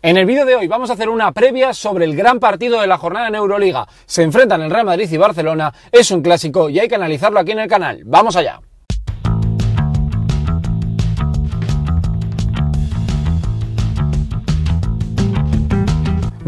En el vídeo de hoy vamos a hacer una previa sobre el gran partido de la jornada en Euroliga. Se enfrentan el Real Madrid y Barcelona, es un clásico y hay que analizarlo aquí en el canal. Vamos allá.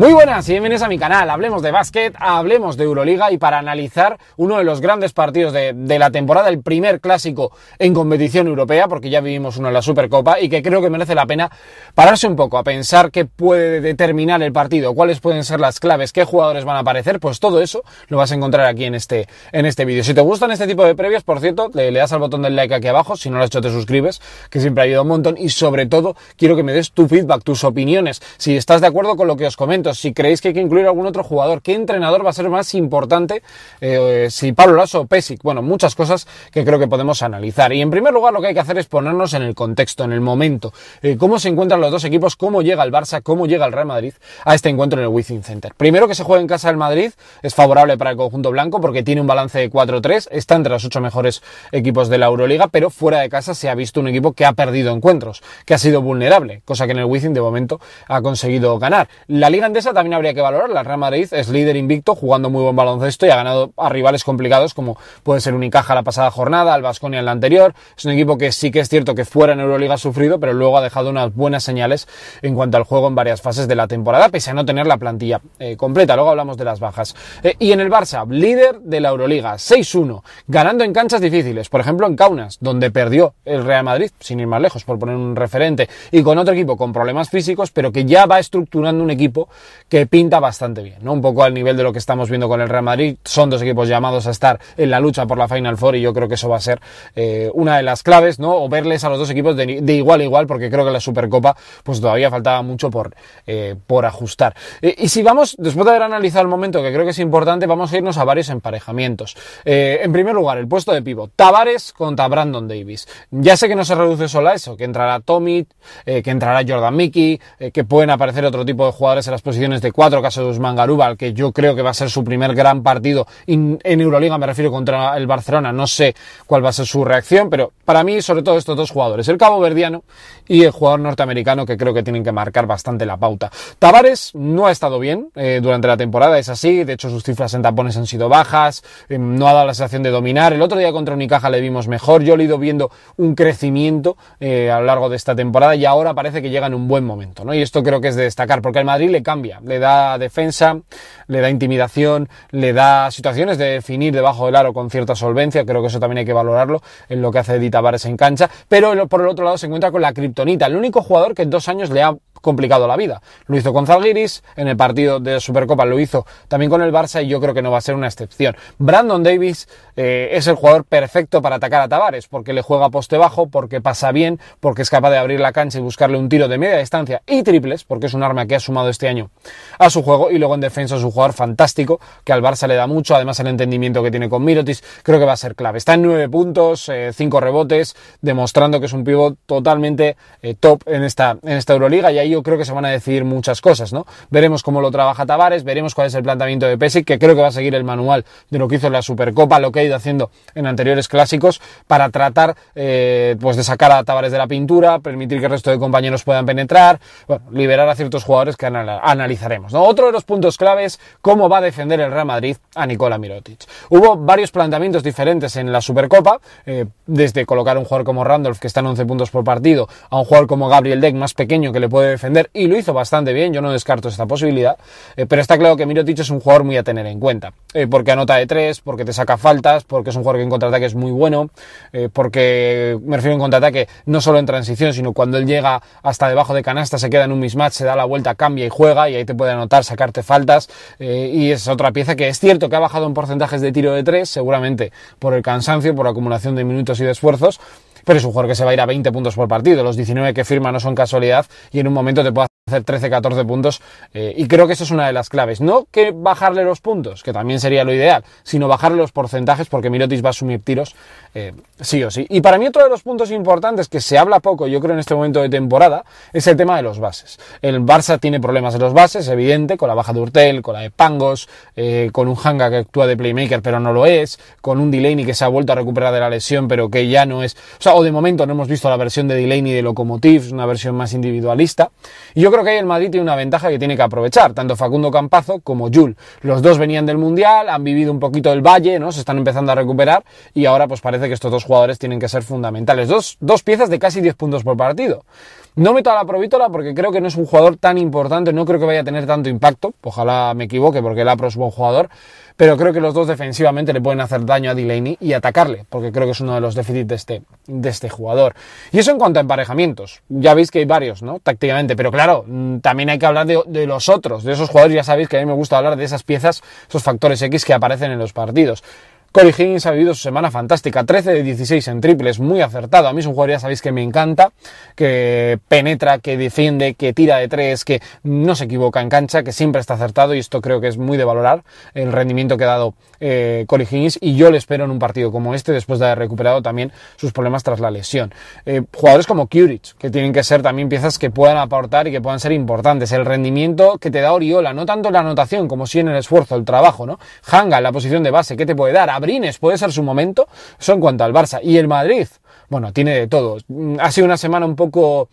Muy buenas y bienvenidos a mi canal. Hablemos de básquet, hablemos de Euroliga y para analizar uno de los grandes partidos de, la temporada, el primer clásico en competición europea, porque ya vivimos uno en la Supercopa y que creo que merece la pena pararse un poco a pensar qué puede determinar el partido, cuáles pueden ser las claves, qué jugadores van a aparecer, pues todo eso lo vas a encontrar aquí en este, en este vídeo. Si te gustan este tipo de previos, por cierto, le, le das al botón del like aquí abajo, si no lo has hecho te suscribes, que siempre ayuda un montón y sobre todo quiero que me des tu feedback, tus opiniones, si estás de acuerdo con lo que os comento si creéis que hay que incluir algún otro jugador, qué entrenador va a ser más importante, eh, si Pablo Lasso o Pesic, bueno, muchas cosas que creo que podemos analizar. Y en primer lugar lo que hay que hacer es ponernos en el contexto, en el momento, eh, cómo se encuentran los dos equipos, cómo llega el Barça, cómo llega el Real Madrid a este encuentro en el Wizzing Center. Primero que se juega en casa del Madrid, es favorable para el conjunto blanco porque tiene un balance de 4-3, está entre los ocho mejores equipos de la Euroliga, pero fuera de casa se ha visto un equipo que ha perdido encuentros, que ha sido vulnerable, cosa que en el Wizzing de momento ha conseguido ganar. La Liga esa también habría que valorarla. El Real Madrid es líder invicto, jugando muy buen baloncesto y ha ganado a rivales complicados como puede ser Unicaja la pasada jornada, al Basconia en la anterior. Es un equipo que sí que es cierto que fuera en Euroliga ha sufrido, pero luego ha dejado unas buenas señales en cuanto al juego en varias fases de la temporada, pese a no tener la plantilla eh, completa. Luego hablamos de las bajas. Eh, y en el Barça, líder de la Euroliga, 6-1, ganando en canchas difíciles, por ejemplo en Kaunas, donde perdió el Real Madrid, sin ir más lejos, por poner un referente, y con otro equipo con problemas físicos, pero que ya va estructurando un equipo que pinta bastante bien, ¿no? Un poco al nivel de lo que estamos viendo con el Real Madrid. Son dos equipos llamados a estar en la lucha por la Final Four y yo creo que eso va a ser eh, una de las claves, ¿no? O verles a los dos equipos de, igual a igual, porque creo que la Supercopa, pues todavía faltaba mucho por, eh, por ajustar. E, y, si vamos, después de haber analizado el momento, que creo que es importante, vamos a irnos a varios emparejamientos. Eh, en primer lugar, el puesto de pivo... Tavares contra Brandon Davis. Ya sé que no se reduce solo a eso, que entrará Tommy, que entrará Jordan Mickey, que pueden aparecer otro tipo de jugadores en las posiciones de cuatro, casos de Usman que yo creo que va a ser su primer gran partido en Euroliga, me refiero contra el Barcelona, no sé cuál va a ser su reacción, pero para mí, sobre todo estos dos jugadores, el cabo verdiano y el jugador norteamericano, que creo que tienen que marcar bastante la pauta. Tavares no ha estado bien eh, durante la temporada, es así, de hecho sus cifras en tapones han sido bajas, eh, no ha dado la sensación de dominar, el otro día contra Unicaja le vimos mejor, yo le he ido viendo un crecimiento eh, a lo largo de esta temporada y ahora parece que llega en un buen momento, ¿no? Y esto creo que es de destacar, porque al Madrid le cambia le da defensa, le da intimidación, le da situaciones de definir debajo del aro con cierta solvencia. Creo que eso también hay que valorarlo en lo que hace Edith Tavares en cancha. Pero por el otro lado se encuentra con la Kryptonita, el único jugador que en dos años le ha complicado la vida. Lo hizo con Zalgiris, en el partido de Supercopa lo hizo también con el Barça y yo creo que no va a ser una excepción. Brandon Davis eh, es el jugador perfecto para atacar a Tavares porque le juega poste bajo, porque pasa bien, porque es capaz de abrir la cancha y buscarle un tiro de media distancia y triples, porque es un arma que ha sumado este año a su juego y luego en defensa es un jugador fantástico que al Barça le da mucho, además el entendimiento que tiene con Mirotis creo que va a ser clave. Está en 9 puntos, 5 eh, rebotes, demostrando que es un pivot totalmente eh, top en esta, en esta Euroliga y ahí yo creo que se van a decidir muchas cosas, ¿no? Veremos cómo lo trabaja Tavares, veremos cuál es el planteamiento de Pesic, que creo que va a seguir el manual de lo que hizo en la Supercopa, lo que ha ido haciendo en anteriores clásicos, para tratar eh, pues de sacar a Tavares de la pintura, permitir que el resto de compañeros puedan penetrar, liberar a ciertos jugadores que analizaremos, ¿no? Otro de los puntos claves, cómo va a defender el Real Madrid a Nicola Mirotic. Hubo varios planteamientos diferentes en la Supercopa, eh, desde colocar un jugador como Randolph, que está en 11 puntos por partido, a un jugador como Gabriel Deck, más pequeño, que le puede defender y lo hizo bastante bien, yo no descarto esta posibilidad, eh, pero está claro que Mirotic es un jugador muy a tener en cuenta, eh, porque anota de tres, porque te saca faltas, porque es un jugador que en contraataque es muy bueno, eh, porque me refiero en contraataque no solo en transición, sino cuando él llega hasta debajo de canasta, se queda en un mismatch, se da la vuelta, cambia y juega y ahí te puede anotar, sacarte faltas y es otra pieza que es cierto que ha bajado en porcentajes de tiro de tres, seguramente por el cansancio, por acumulación de minutos y de esfuerzos, pero es un jugador que se va a ir a 20 puntos por partido. Los 19 que firma no son casualidad y en un momento te puede hacer 13, 14 puntos. Eh, y creo que eso es una de las claves. No que bajarle los puntos, que también sería lo ideal, sino bajarle los porcentajes porque Mirotis va a asumir tiros eh, sí o sí. Y para mí otro de los puntos importantes que se habla poco, yo creo, en este momento de temporada, es el tema de los bases. El Barça tiene problemas en los bases, evidente, con la baja de Urtel, con la de Pangos, eh, con un Hanga que actúa de playmaker pero no lo es, con un Delaney que se ha vuelto a recuperar de la lesión pero que ya no es... O sea, o de momento no hemos visto la versión de Delaney de locomotives una versión más individualista. Y yo creo que hay el Madrid tiene una ventaja que tiene que aprovechar, tanto Facundo Campazo como Jul. Los dos venían del Mundial, han vivido un poquito el valle, ¿no? Se están empezando a recuperar y ahora pues parece que estos dos jugadores tienen que ser fundamentales. Dos, dos piezas de casi 10 puntos por partido. No meto a la Provítola porque creo que no es un jugador tan importante, no creo que vaya a tener tanto impacto, ojalá me equivoque porque el Apro es buen jugador, pero creo que los dos defensivamente le pueden hacer daño a Delaney y atacarle, porque creo que es uno de los déficits de este, de este jugador. Y eso en cuanto a emparejamientos, ya veis que hay varios, ¿no? Tácticamente, pero claro, mm, también hay que hablar de, de los otros, de esos jugadores, ya sabéis que a mí me gusta hablar de esas piezas, esos factores X que aparecen en los partidos. Corey Higgins ha vivido su semana fantástica, 13 de 16 en triples, muy acertado. A mí es un jugador, ya sabéis que me encanta, que penetra, que defiende, que tira de tres, que no se equivoca en cancha, que siempre está acertado y esto creo que es muy de valorar el rendimiento que ha dado eh, Higgins y yo le espero en un partido como este después de haber recuperado también sus problemas tras la lesión. Eh, jugadores como Curich, que tienen que ser también piezas que puedan aportar y que puedan ser importantes. El rendimiento que te da Oriola, no tanto la anotación como si en el esfuerzo, el trabajo, ¿no? Hanga la posición de base, ¿qué te puede dar? Brines, puede ser su momento, eso en cuanto al Barça. Y el Madrid, bueno, tiene de todo. Mm, ha sido una semana un poco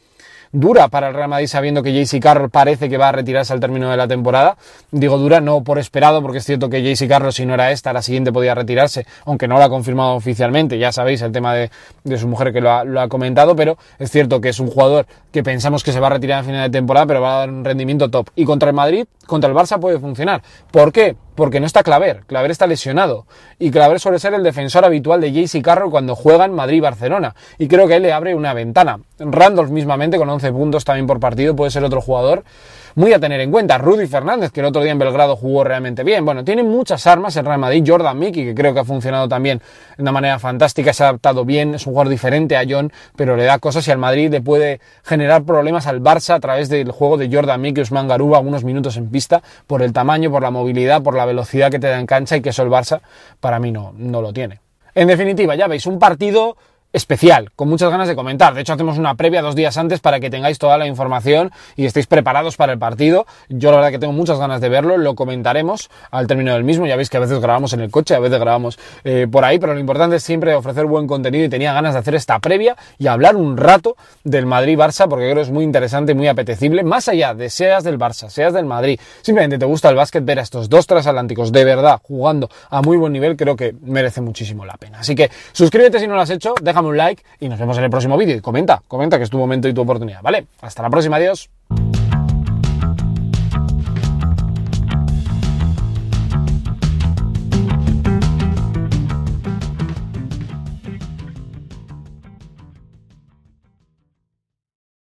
dura para el Real Madrid sabiendo que JC Carroll parece que va a retirarse al término de la temporada. Digo dura no por esperado, porque es cierto que JC Carroll si no era esta, la siguiente podía retirarse, aunque no lo ha confirmado oficialmente, ya sabéis el tema de, de su mujer que lo ha, lo ha, comentado, pero es cierto que es un jugador que pensamos que se va a retirar a final de temporada, pero va a dar un rendimiento top. Y contra el Madrid contra el Barça puede funcionar. ¿Por qué? Porque no está Claver. Claver está lesionado. Y Claver suele ser el defensor habitual de y Carro cuando juegan Madrid-Barcelona. Y creo que él le abre una ventana. Randolph mismamente con 11 puntos también por partido puede ser otro jugador muy a tener en cuenta. Rudy Fernández, que el otro día en Belgrado jugó realmente bien. Bueno, tiene muchas armas el Real Madrid. Jordan Mickey, que creo que ha funcionado también de una manera fantástica, se ha adaptado bien, es un jugador diferente a John, pero le da cosas y al Madrid le puede generar problemas al Barça a través del juego de Jordan Mickey, Usman Garuba, algunos minutos en por el tamaño, por la movilidad, por la velocidad que te da en cancha y que eso el Barça para mí no, no lo tiene. En definitiva, ya veis, un partido especial, con muchas ganas de comentar. De hecho, hacemos una previa dos días antes para que tengáis toda la información y estéis preparados para el partido. Yo la verdad que tengo muchas ganas de verlo, lo comentaremos al término del mismo. Ya veis que a veces grabamos en el coche, a veces grabamos eh, por ahí, pero lo importante es siempre ofrecer buen contenido y tenía ganas de hacer esta previa y hablar un rato del Madrid-Barça porque creo que es muy interesante, muy apetecible, más allá de seas del Barça, seas del Madrid. Simplemente te gusta el básquet, ver a estos dos transatlánticos de verdad jugando a muy buen nivel, creo que merece muchísimo la pena. Así que suscríbete si no lo has hecho, déjame un like y nos vemos en el próximo vídeo. Y comenta, comenta que es tu momento y tu oportunidad, ¿vale? Hasta la próxima, adiós.